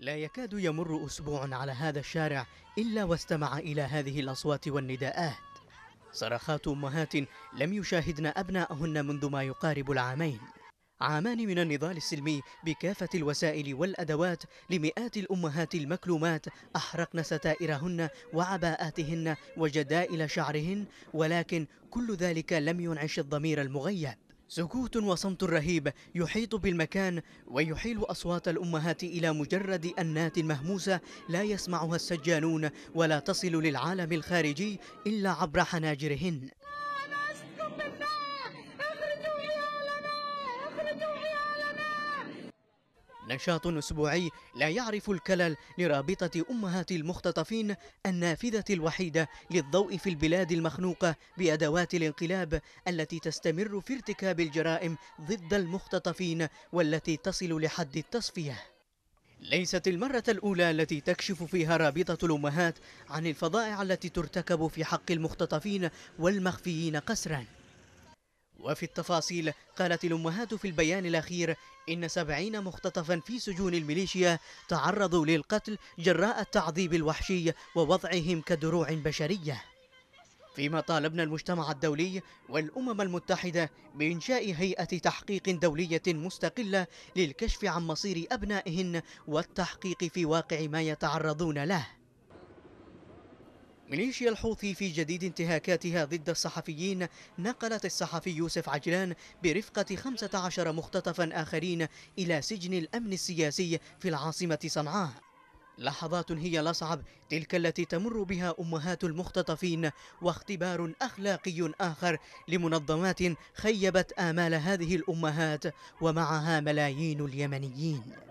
لا يكاد يمر أسبوع على هذا الشارع إلا واستمع إلى هذه الأصوات والنداءات صرخات أمهات لم يشاهدن أبناءهن منذ ما يقارب العامين عامان من النضال السلمي بكافة الوسائل والأدوات لمئات الأمهات المكلومات أحرقن ستائرهن وعباءاتهن وجدائل شعرهن ولكن كل ذلك لم ينعش الضمير المغيب سكوت وصمت رهيب يحيط بالمكان ويحيل أصوات الأمهات إلى مجرد أنات مهموسة لا يسمعها السجانون ولا تصل للعالم الخارجي إلا عبر حناجرهن نشاط أسبوعي لا يعرف الكلل لرابطة أمهات المختطفين النافذة الوحيدة للضوء في البلاد المخنوقة بأدوات الانقلاب التي تستمر في ارتكاب الجرائم ضد المختطفين والتي تصل لحد التصفية ليست المرة الأولى التي تكشف فيها رابطة الأمهات عن الفضائع التي ترتكب في حق المختطفين والمخفيين قسراً وفي التفاصيل قالت الأمهات في البيان الأخير إن سبعين مختطفا في سجون الميليشيا تعرضوا للقتل جراء التعذيب الوحشي ووضعهم كدروع بشرية فيما طالبنا المجتمع الدولي والأمم المتحدة بإنشاء هيئة تحقيق دولية مستقلة للكشف عن مصير أبنائهن والتحقيق في واقع ما يتعرضون له ميليشيا الحوثي في جديد انتهاكاتها ضد الصحفيين نقلت الصحفي يوسف عجلان برفقة 15 مختطفا آخرين إلى سجن الأمن السياسي في العاصمة صنعاء لحظات هي الأصعب تلك التي تمر بها أمهات المختطفين واختبار أخلاقي آخر لمنظمات خيبت آمال هذه الأمهات ومعها ملايين اليمنيين